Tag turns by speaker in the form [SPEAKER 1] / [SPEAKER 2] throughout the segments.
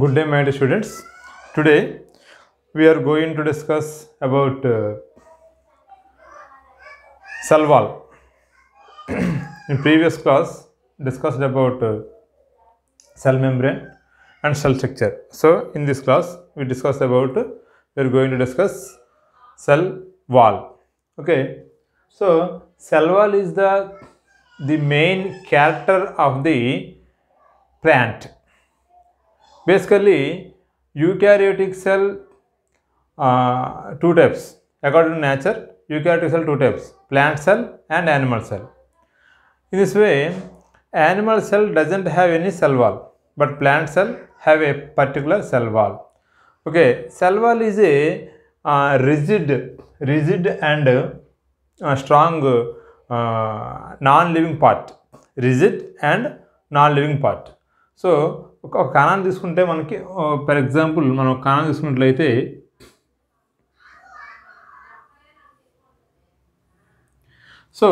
[SPEAKER 1] good day my dear students today we are going to discuss about uh, wall. in previous class discussed about uh, cell membrane and cell structure so in this class we discussed about uh, we are going to discuss cell wall okay so cell wall is the the main character of the plant Basically, eukaryotic cell uh, two types according to nature eukaryotic cell two types plant cell and animal cell. In this way animal cell doesn't have any cell wall but plant cell have a particular cell wall. Okay, cell wall is a uh, rigid, rigid and uh, strong uh, non-living part. Rigid and non-living part. So ఒక కాణాన్ని తీసుకుంటే మనకి for example మనం కాణాన్ని తీసుకున్నట్లయితే so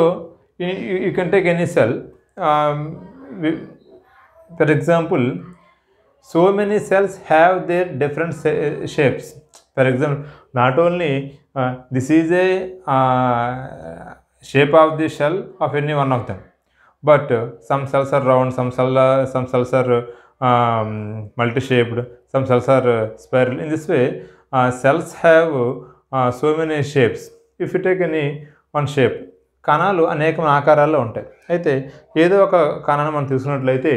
[SPEAKER 1] you can take any cell for example so many cells have their different shapes for example not only this is a shape of the cell of any one of them but some cells are round some cell some cells are multi shaped some cells are spiral in this way cells have so many shapes if you take any one shape కణాలు అనేకమైన ఆకారాల్లో ఉంటాయి అయితే ఏదో ఒక కణాన్ని మనం తీసుకున్నట్లయితే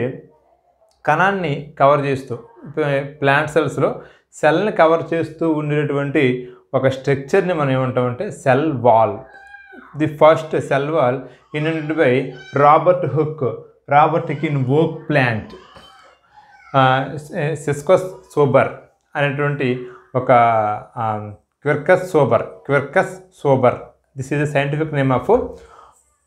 [SPEAKER 1] కణాన్ని కవర్ చేస్తూ ప్లాంట్ సెల్స్లో సెల్ని కవర్ చేస్తూ ఉండేటువంటి ఒక స్ట్రక్చర్ని మనం ఏమంటామంటే cell wall the first cell wall invented by Robert Hooke, Robert took in work Plant, Siskos uh, Sober, and 20, okay, um, Quercus Sober, Quercus Sober. This is the scientific name of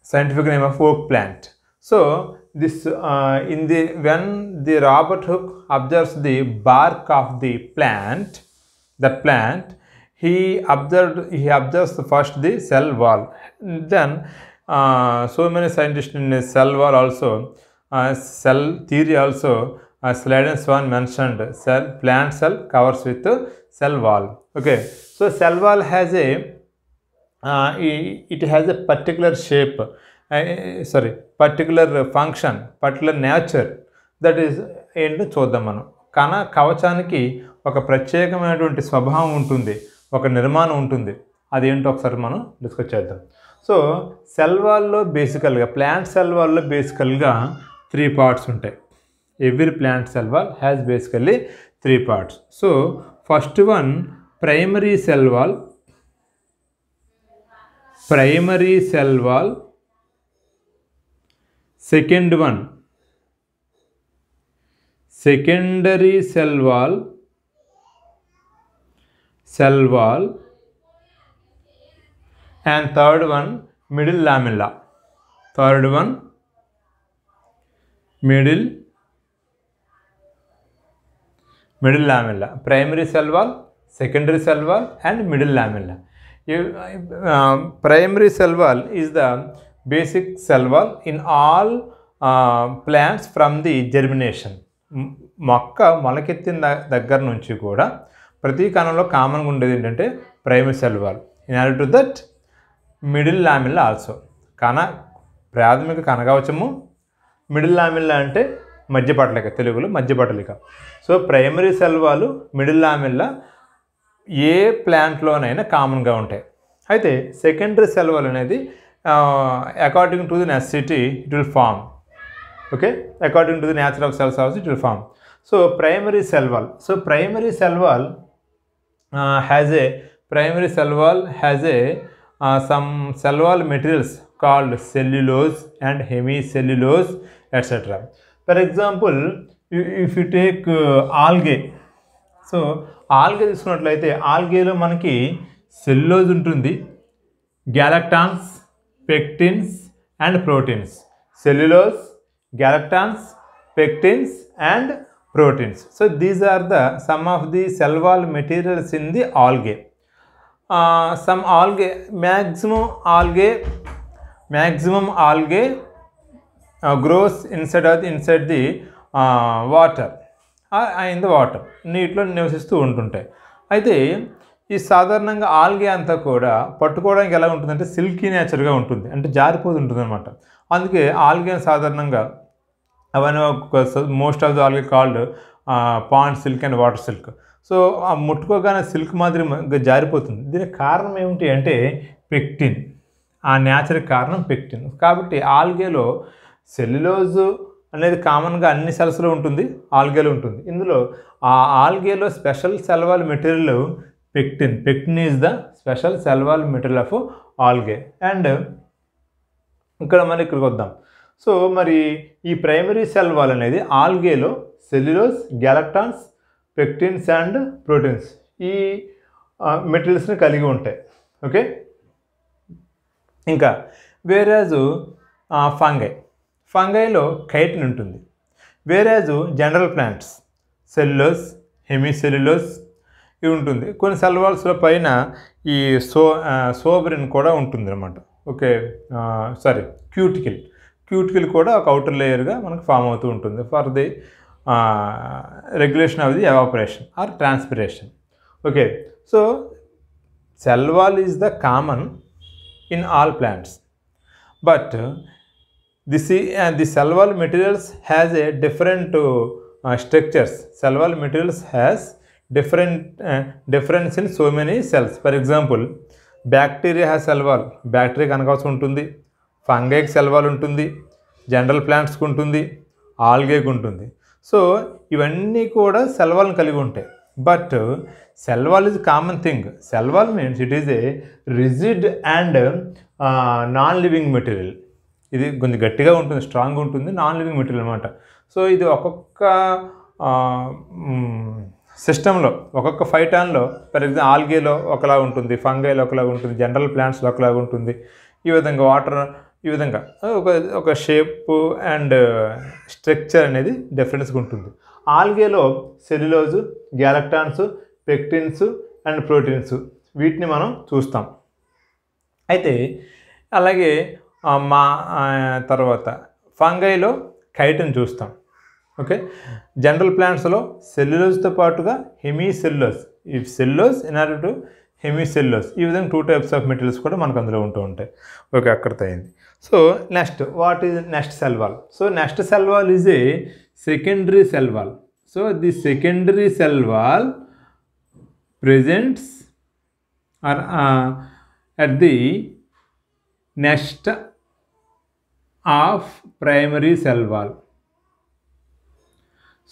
[SPEAKER 1] scientific name of oak plant. So this uh, in the when the Robert Hook observes the bark of the plant, the plant he observed he observes first the cell wall then uh, so many scientists in cell wall also uh, cell theory also uh, Sladen Swan mentioned cell plant cell covers with cell wall okay so cell wall has a uh, it has a particular shape uh, sorry particular function particular nature that is ఏంటో చూద్దాం మనం కణ కవచానికి ఒక ప్రత్యేకమైనటువంటి స్వభావం ఉంటుంది ఒక నిర్మాణం ఉంటుంది అదేంటో ఒకసారి మనం డిస్కస్ చేద్దాం సో సెల్ వాల్లో బేసికల్గా ప్లాంట్ సెల్ వాల్లో బేసికల్గా త్రీ పార్ట్స్ ఉంటాయి every plant cell wall has basically three parts so first one primary cell wall primary cell wall second one secondary cell wall cell wall and third one middle lamella third one middle middle lamella primary cell wall secondary cell wall and middle lamella you, uh, um, primary cell wall is the basic cell wall in all uh, plants from the germination మొక్క మొలకెత్తిన దగ్గర nunchi కూడా ప్రతి కణంలో కామన్గా ఉండేది ఏంటంటే primary cell wall in order to that middle lamella also కణ ప్రాథమిక కనకవచము మిడిల్ లామిల్లా అంటే మధ్యపటలిక తెలుగులో మధ్యపటలిక so primary cell walls middle lamella ఏ ప్లాంట్లోనైనా కామన్గా ఉంటాయి అయితే సెకండరీ సెల్ వాల్ అనేది according to the necessity it will form okay according to the natural of cells also it will form so primary cell wall so primary cell wall has a primary cell wall has A some cell wall materials called cellulose and hemicellulose etcetera for example if you take algae so algae తీసుకున్నట్లయితే ఆల్గేలో మనకి cellulose ఉంటుంది galactans pectins and proteins cellulose galactans pectins and proteins. So these are the some of the cell wall materials in the algae. Uh, some algae, maximum algae, maximum algae uh, grows inside of inside the uh, water in the water నీటిలో నివసిస్తూ ఉంటుంటాయి అయితే ఈ సాధారణంగా algae అంతా కూడా పట్టుకోవడానికి ఎలా ఉంటుందంటే సిల్కీ నేచర్గా ఉంటుంది అంటే జారిపోతుంటుంది అనమాట అందుకే ఆల్గే సాధారణంగా అవన్నీ most of the algae called pond silk and water silk so ఆ ముట్టుకోగానే సిల్క్ మాదిరి జారిపోతుంది దీనికి కారణం ఏమిటి అంటే పెక్టిన్ ఆ న్యాచురల్ కారణం పెక్టిన్ కాబట్టి ఆల్గేలో సెల్యులోజ్ అనేది కామన్గా అన్ని సెల్స్లో ఉంటుంది ఆల్గేలో ఉంటుంది ఇందులో ఆ ఆల్గేలో special cell wall material pectin pectin is the special cell wall material of algae and ఇక్కడ మనం ఇక్కడికి వద్దాం సో మరి ఈ ప్రైమరీ సెల్ వాల్ అనేది ఆల్గేలో cellulose galactans pectins and proteins ఈ మెటీరియల్స్ని కలిగి ఉంటాయి ఓకే ఇంకా వేరేజు ఫంగై ఫంగైలో కైటిన్ ఉంటుంది వేరేజు జనరల్ ప్లాంట్స్ సెల్యులోస్ సెల్యులోస్ ఇవి ఉంటుంది కొన్ని సెల్ పైన ఈ సో సోబరిన్ కూడా ఉంటుంది అనమాట ఓకే సారీ క్యూటికిల్ క్యూటికల్ కూడా ఒక అవుటర్ లేయర్గా మనకు ఫామ్ అవుతూ ఉంటుంది for the regulation of the evaporation or transpiration okay so cell wall is the common in all plants but the see the cell wall materials has a different structures cell wall materials has different difference in so many cells for example bacteria has cell wall bacteria కనకాల్సి ఉంటుంది ఫంగైక్ సెల్వాలు ఉంటుంది general ప్లాంట్స్కి ఉంటుంది ఆల్గేకి ఉంటుంది so ఇవన్నీ కూడా సెల్వాలను కలిగి ఉంటాయి but cell wall is common thing cell wall means it is a rigid and non living material ఇది కొంచెం గట్టిగా ఉంటుంది స్ట్రాంగ్ ఉంటుంది నాన్ లివింగ్ మెటీరియల్ అనమాట సో ఇది ఒక్కొక్క సిస్టంలో ఒక్కొక్క ఫైటాన్లో ఫర్ ఎగ్జాంపుల్ ఆల్గేలో ఒకలా ఉంటుంది ఫంగైలో ఒకలాగా ఉంటుంది జనరల్ ప్లాంట్స్లో ఒకలాగా ఉంటుంది ఈ విధంగా వాటర్ ఈ విధంగా ఒక ఒక షేప్ అండ్ స్ట్రక్చర్ అనేది డిఫరెన్స్గా ఉంటుంది ఆల్గేలో cellulose galactans pectins and proteins వీటిని మనం చూస్తాం అయితే అలాగే మా తర్వాత ఫంగైలో కైటన్ చూస్తాం ఓకే జనరల్ ప్లాంట్స్లో సెల్యులోజ్తో పాటుగా హెమీ సెల్యులోజ్ ఈ సెల్యులోజ్ ఇన్ ఆర్డర్ టు సెల్లోస్ ఈ విధంగా టూ టైప్స్ ఆఫ్ మెటీరియల్స్ కూడా మనకు అందులో ఉంటూ ఉంటాయి ఓకే అక్కడితో అయింది so next what is next cell wall so next cell wall is a secondary cell wall so the secondary cell wall presents are at the next of primary cell wall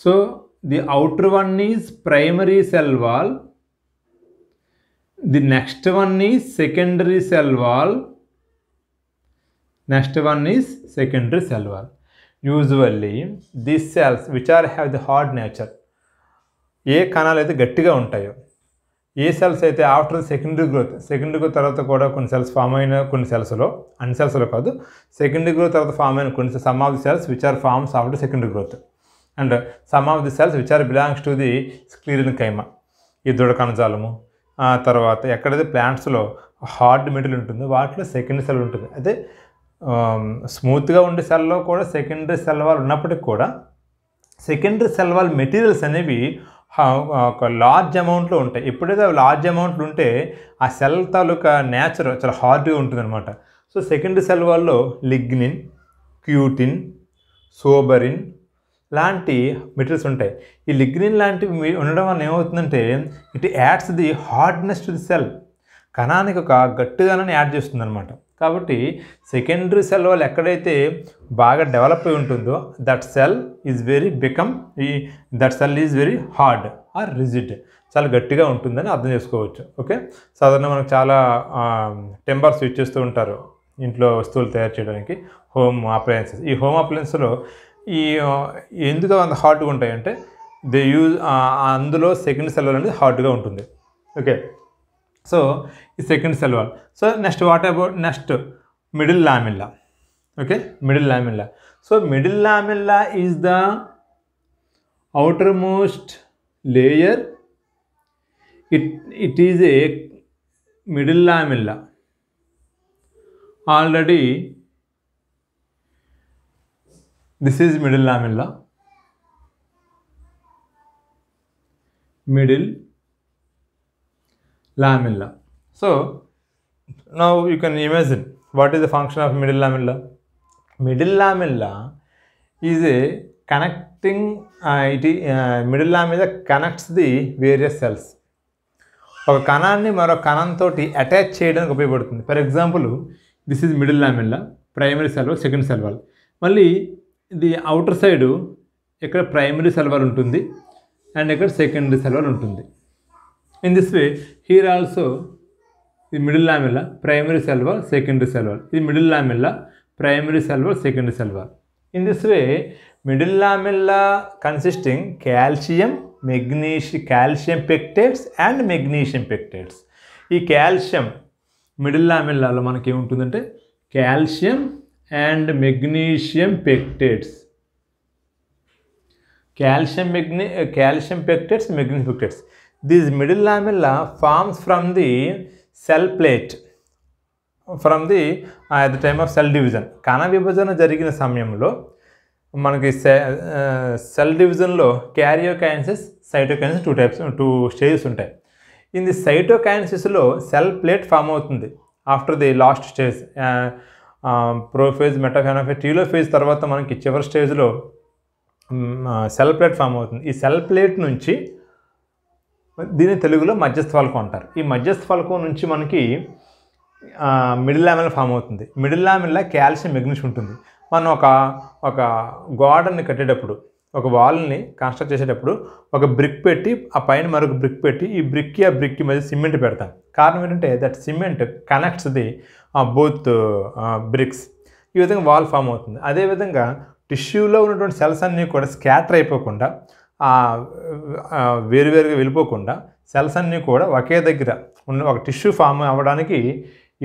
[SPEAKER 1] so the outer one is primary cell wall the next one is secondary cell wall next one is secondary cell wall usually this cells which are have the hard nature ఏ కణాలు అయితే గట్టిగా ఉంటాయో ఏ cells అయితే after secondary growth secondary growth తర్వాత కూడా కొన్ని సెల్స్ ఫామ్ అయిన కొన్ని సెల్స్లో అన్ని సెల్స్లో కాదు సెకండరీ గ్రోత్ తర్వాత ఫామ్ అయిన కొన్ని some of the cells which are forms after secondary growth and some of the cells which are belongs to the sclerenchyma ఈ దృఢ కణజాలము తర్వాత ఎక్కడైతే ప్లాంట్స్లో హార్డ్ మెటల్ ఉంటుందో వాటిలో సెకండ్ సెల్ ఉంటుంది అయితే స్మూత్గా ఉండే సెల్లో కూడా సెకండరీ సెల్ వాళ్ళు ఉన్నప్పటికి కూడా సెకండరీ సెల్ వాళ్ళ మెటీరియల్స్ అనేవి ఒక లార్జ్ అమౌంట్లో ఉంటాయి ఎప్పుడైతే లార్జ్ అమౌంట్లు ఉంటే ఆ సెల్ తాలూకా నేచర్ చాలా హార్డ్గా ఉంటుందన్నమాట so secondary cell walls lignin cutin suberin లాంటి మెటీరియల్స్ ఉంటాయి ఈ లిగ్నిన్ లాంటివి ఉండడం వల్ల ఏమవుతుందంటే it adds the hardness to the cell కణానికి ఒక గట్టిదనాన్ని యాడ్ చేస్తుంది అనమాట కాబట్టి సెకండరీ సెల్ వాళ్ళు ఎక్కడైతే బాగా డెవలప్ అయి ఉంటుందో that cell is very become ఈ that cell is very hard or rigid చాలా గట్టిగా ఉంటుందని అర్థం చేసుకోవచ్చు ఓకే సాధారణంగా మనకు చాలా టెంబర్స్ యూజ్ చేస్తూ ఉంటారు ఇంట్లో వస్తువులు తయారు చేయడానికి హోమ్ అప్లయన్సెస్ ఈ హోమ్ అప్లయన్స్లో ఈ ఎందుకు అంత హార్డ్గా ఉంటాయంటే దే యూజ్ అందులో సెకండ్ సెల్వల్ అనేది హాట్గా ఉంటుంది ఓకే సో ఈ second cell wall so next what about next middle lamella okay middle lamella so middle lamella is the outermost layer it it is a middle lamella already this is middle lamella middle lamella so now you can imagine what is the function of middle lamella middle lamella is a connecting it middle lamella connects the various cells ఒక కణాన్ని మరో కణంతో attach చేయడానికి ఉపయోగపడుతుంది for example this is middle lamella primary cell second cell wall మళ్ళీ ఇది outer side ఇక్కడ primary cell wall ఉంటుంది అండ్ ఇక్కడ సెకండరీ సెల్వర్ ఉంటుంది in this way here also ఇది middle lamella primary cell wall secondary cell wall ఇది middle lamella primary cell wall secondary cell wall in this way middle lamella consisting calcium magnesium calcium పెక్టేట్స్ and magnesium pectates ఈ calcium middle లామెల్లాలో మనకి ఏముంటుందంటే calcium and magnesium pectates calcium magnesium calcium pectates magnesium pectates these middle lamella forms from the cell plate from the at the time of cell division కణ విభజన జరిగిన సమయంలో మనకి cell డివిజన్లో క్యారియో సైటో cytokinesis two types two stages ఉంటాయి in the సైటోకైన్సిస్లో సెల్ ప్లేట్ ఫామ్ అవుతుంది after the last stage prophase telophase తర్వాత మనకి చివరి స్టేజ్లో సెల్ ప్లేట్ ఫామ్ అవుతుంది ఈ సెల్ ప్లేట్ నుంచి దీని తెలుగులో మధ్యస్థ ఫలకం అంటారు ఈ మధ్యస్థ ఫలకం నుంచి మనకి మిడిల్ లామిల్ ఫామ్ అవుతుంది మిడిల్ లామిల్లా కాల్షియం మెగ్నిషియం ఉంటుంది మనం ఒక ఒక గోడని కట్టేటప్పుడు ఒక వాల్ని కన్స్ట్రక్ట్ చేసేటప్పుడు ఒక బ్రిక్ పెట్టి ఆ పైన మరొక బ్రిక్ పెట్టి ఈ బ్రిక్కి ఆ బ్రిక్కి మధ్య సిమెంట్ పెడతాం కారణం ఏంటంటే that cement connects the both bricks ఈ విధంగా వాల్ ఫామ్ అవుతుంది అదేవిధంగా టిష్యూలో ఉన్నటువంటి సెల్స్ అన్నీ కూడా స్కాటర్ అయిపోకుండా వేరువేరుగా వెళ్ళిపోకుండా సెల్స్ అన్నీ కూడా ఒకే దగ్గర ఉన్న ఒక టిష్యూ ఫామ్ అవ్వడానికి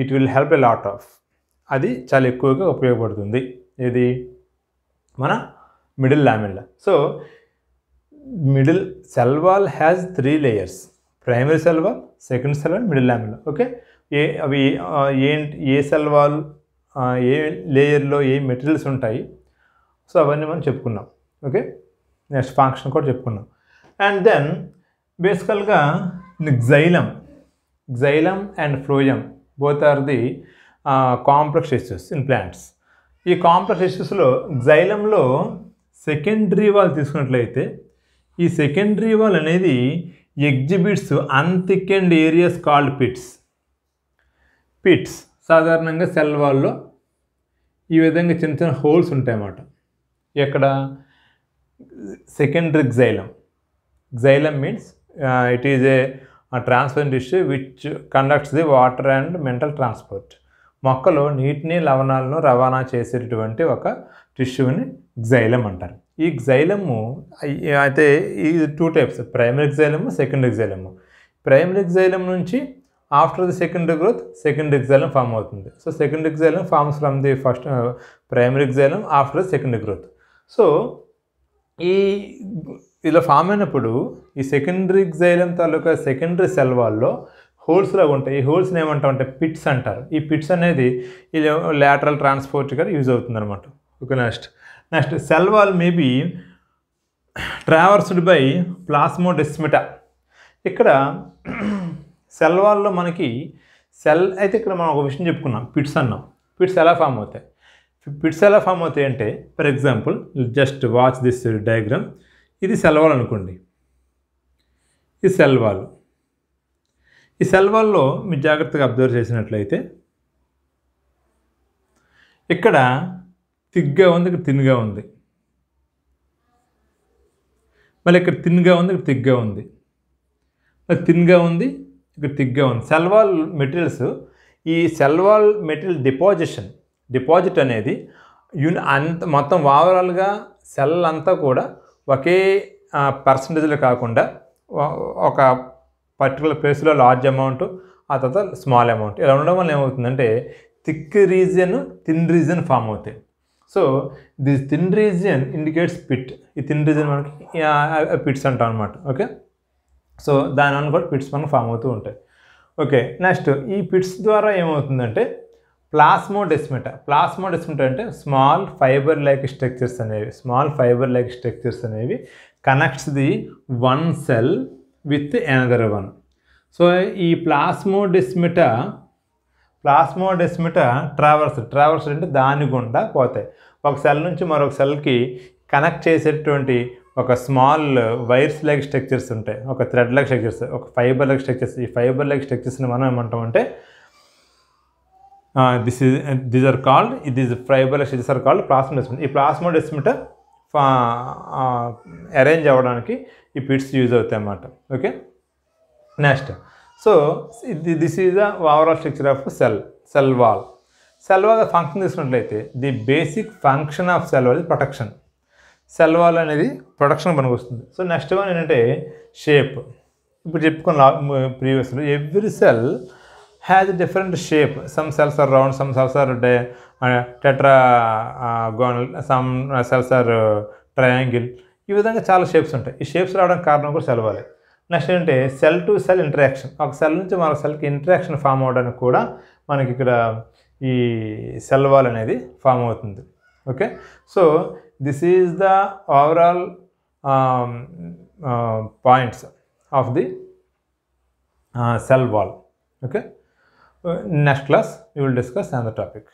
[SPEAKER 1] it will help a lot of అది చాలా ఎక్కువగా ఉపయోగపడుతుంది ఇది మన middle lamella so middle cell wall has three layers primary cell wall second cell wall middle lamella okay ఏ అవి ఏంటి ఏ సెల్వాల్ ఏ లేయర్లో ఏ మెటీరియల్స్ ఉంటాయి సో అవన్నీ మనం చెప్పుకున్నాం ఓకే నెక్స్ట్ ఫంక్షన్ కూడా చెప్పుకున్నాం అండ్ దెన్ బేసికల్గా xylem xylem and phloem both are the complex tissues in plants ఈ కాంప్లెక్స్ ఇష్యూస్లో జైలంలో సెకండరీ వాల్ తీసుకున్నట్లయితే ఈ సెకండరీ వాల్ అనేది exhibits unthickened areas called pits pits సాధారణంగా సెల్ వాల్లో ఈ విధంగా చిన్న చిన్న హోల్స్ ఉంటాయన్నమాట ఎక్కడ secondary xylem xylem means it is a transfer dish which conducts the water and mineral transport మొక్కలు నీటిని లవణాలను రవాణా చేసేటటువంటి ఒక టిష్యూని గ్జైలం అంటారు ఈ గ్జైలము అయితే ఈ two types primary xylem second xylem primary xylem నుంచి after the second growth second xylem form అవుతుంది so second xylem forms from the first primary xylem after the second growth so ఈ ఇలా form అయినప్పుడు ఈ secondary xylem తాలూకా secondary cell వాళ్ళలో holes లాగా ఉంటాయి ఈ హోల్స్ని అంటే పిట్స్ అంటారు ఈ పిట్స్ అనేది ఇది లేటరల్ ట్రాన్స్పోర్ట్గా యూజ్ అవుతుంది అనమాట okay next next cell wall maybe traversed by డెస్మిటా ఇక్కడ సెల్ వాల్లో మనకి సెల్ అయితే ఇక్కడ మనం ఒక విషయం చెప్పుకున్నాం పిట్స్ అన్నాం పిట్స్ ఎలా ఫామ్ అవుతాయి పిట్స్ ఎలా ఫామ్ అవుతాయి అంటే for example just watch this diagram ఇది సెల్ వాల్ అనుకోండి ఈ సెల్ వాల్ ఈ సెల్ వాల్లో మీరు జాగ్రత్తగా అబ్జర్వ్ చేసినట్లయితే ఇక్కడ థిక్గా ఉంది ఇక్కడ థిన్గా ఉంది మళ్ళీ ఇక్కడ థిన్గా ఉంది ఇక్కడ థిక్గా ఉంది మరి థిన్గా ఉంది ఇక్కడ థిక్గా ఉంది సెల్వాల్ మెటీరియల్స్ ఈ సెల్వాల్ మెటీరియల్ డిపాజిషన్ డిపాజిట్ అనేది యూని అంత మొత్తం ఓవరాల్గా సెల్ అంతా కూడా ఒకే పర్సంటేజ్లో కాకుండా ఒక పర్టికులర్ ప్లేస్లో లార్జ్ అమౌంట్ ఆ తర్వాత స్మాల్ అమౌంట్ ఇలా ఉండడం వల్ల ఏమవుతుందంటే thick region thin region form అవుతాయి so this thin region indicates pit ఈ థిన్ రీజియన్ మనకి పిట్స్ అంటాం అనమాట ఓకే సో దాని కూడా పిట్స్ మనకు ఫామ్ అవుతూ ఉంటాయి ఓకే నెక్స్ట్ ఈ పిట్స్ ద్వారా ఏమవుతుందంటే ప్లాస్మోడెస్మెటా ప్లాస్మోడెస్మెటా అంటే స్మాల్ ఫైబర్ లైక్ స్ట్రక్చర్స్ అనేవి స్మాల్ ఫైబర్ లైక్ స్ట్రక్చర్స్ అనేవి connects the one cell with another one so ఈ ప్లాస్మోడెస్మెటా ప్లాస్మోడెస్మిటా ట్రావెల్స్ ట్రావెల్స్ అంటే దాని గుండా పోతాయి ఒక సెల్ నుంచి మరొక సెల్కి కనెక్ట్ చేసేటువంటి ఒక స్మాల్ వైర్స్ లెగ్ స్ట్రక్చర్స్ ఉంటాయి ఒక థ్రెడ్ లెగ్ స్ట్రక్చర్స్ ఒక ఫైబర్ లెగ్ స్ట్రక్చర్స్ ఈ ఫైబర్ లెగ్ స్ట్రక్చర్స్ని మనం ఏమంటామంటే this is this are called this fibre like structures are called plasmodesmata ఈ ప్లాస్మోడెస్మిట అరేంజ్ అవ్వడానికి ఈ పిట్స్ యూజ్ అవుతాయి అన్నమాట okay next so this is the overall structure of cell cell wall cell wall function తీసుకున్నట్లయితే the basic function of cell wall protection cell wall అనేది protection పనికొస్తుంది so next one ఏంటంటే shape ఇప్పుడు చెప్పుకున్న ప్రీవియస్లో every cell has different shape some cells are round some cells are the tetragon some cells are triangle ఈ విధంగా చాలా shapes ఉంటాయి ఈ షేప్స్ రావడానికి కారణం కూడా సెలవాలి నెక్స్ట్ ఏంటంటే సెల్ టు సెల్ ఇంటరాక్షన్ ఒక సెల్ నుంచి మరొక సెల్కి ఇంటరాక్షన్ ఫామ్ అవడానికి కూడా మనకి ఇక్కడ ఈ సెల్ వాల్ అనేది ఫామ్ అవుతుంది okay so this is the overall points of the cell wall okay next class you will discuss on the topic